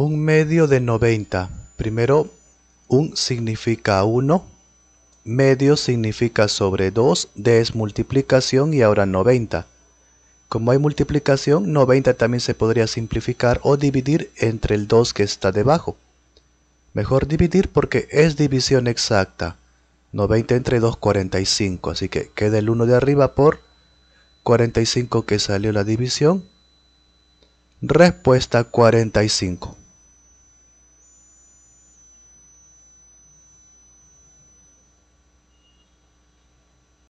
Un medio de 90. Primero, un significa 1, medio significa sobre 2, multiplicación y ahora 90. Como hay multiplicación, 90 también se podría simplificar o dividir entre el 2 que está debajo. Mejor dividir porque es división exacta. 90 entre 2, 45. Así que queda el 1 de arriba por 45 que salió la división. Respuesta 45.